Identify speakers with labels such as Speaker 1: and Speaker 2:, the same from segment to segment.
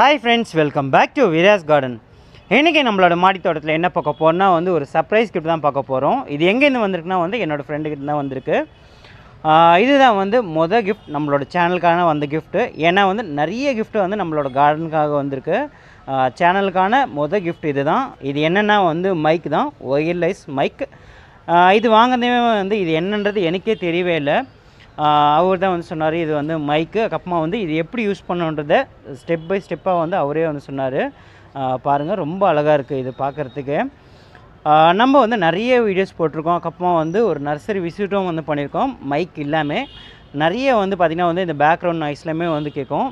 Speaker 1: hi friends welcome back to Viras garden இன்றைக்கி நம்மளோட மாடித்தோட்டத்தில் என்ன பார்க்க போகிறோம்னா வந்து ஒரு சர்ப்ரைஸ் கிஃப்ட் தான் பார்க்க போகிறோம் இது எங்கேருந்து வந்திருக்குன்னா வந்து என்னோடய ஃப்ரெண்டுக்கிட்ட தான் வந்திருக்கு இதுதான் வந்து மொதல் கிஃப்ட் நம்மளோட சேனலுக்கான வந்த கிஃப்ட்டு ஏன்னா வந்து நிறைய கிஃப்ட்டு வந்து நம்மளோட கார்டனுக்காக வந்திருக்கு சேனலுக்கான மொதல் கிஃப்ட் இது தான் இது என்னென்னா வந்து மைக் தான் ஒயர்லெஸ் மைக் இது வாங்கினதே வந்து இது என்னன்றது எனக்கே தெரியவே இல்லை அவர் தான் வந்து சொன்னார் இது வந்து மைக்கு அதுக்கப்புறமா வந்து இது எப்படி யூஸ் பண்ணுன்றத ஸ்டெப் பை ஸ்டெப்பாக வந்து அவரே வந்து சொன்னார் பாருங்கள் ரொம்ப அழகாக இருக்குது இது பார்க்குறதுக்கு நம்ம வந்து நிறைய வீடியோஸ் போட்டிருக்கோம் அதுக்கப்புறமா வந்து ஒரு நர்சரி விசிட்டும் வந்து பண்ணியிருக்கோம் மைக் இல்லாமல் நிறைய வந்து பார்த்திங்கன்னா வந்து இந்த பேக்ரவுண்ட் நாய்ஸ்லாமே வந்து கேட்கும்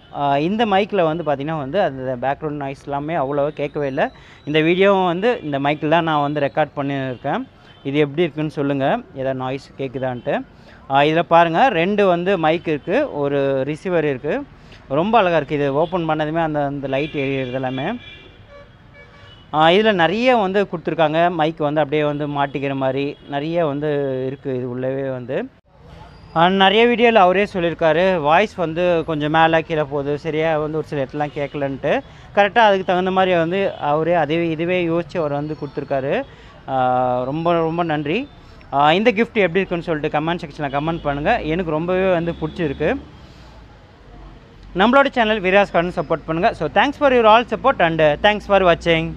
Speaker 1: இந்த மைக்கில் வந்து பார்த்திங்கன்னா வந்து அந்த பேக்ரவுண்ட் நாய்ஸ் எல்லாமே அவ்வளோவா கேட்கவே இல்லை இந்த வீடியோவும் வந்து இந்த மைக்கில் தான் நான் வந்து ரெக்கார்ட் பண்ணியிருக்கேன் இது எப்படி இருக்குன்னு சொல்லுங்கள் ஏதாவது நாய்ஸ் கேட்குதான்ட்டு இதில் பாருங்கள் ரெண்டு வந்து மைக் இருக்குது ஒரு ரிசீவர் இருக்குது ரொம்ப அழகாக இருக்குது இது ஓப்பன் பண்ணதுமே அந்த அந்த லைட் எரியறது எல்லாமே இதில் நிறைய வந்து கொடுத்துருக்காங்க மைக் வந்து அப்படியே வந்து மாட்டிக்கிற மாதிரி நிறைய வந்து இருக்குது இது உள்ளவே வந்து நிறைய வீடியோவில் அவரே சொல்லியிருக்காரு வாய்ஸ் வந்து கொஞ்சம் மேலே கீழே போகுது சரியாக வந்து ஒரு சில இடத்துலாம் கேட்கலன்ட்டு கரெக்டாக அதுக்கு தகுந்த மாதிரி வந்து அவரே அதே இதுவே யோசித்து அவர் வந்து கொடுத்துருக்காரு ரொம்ப ரொம்ப நன்றி இந்த கிஃப்ட் எப்படி இருக்குன்னு சொல்லிட்டு கமெண்ட் செக்ஷனில் கமெண்ட் பண்ணுங்கள் எனக்கு ரொம்பவே வந்து பிடிச்சிருக்கு நம்மளோட சேனல் விராஸ் கார்டன் சப்போர்ட் பண்ணுங்கள் so thanks for your all support and thanks for வாட்சிங்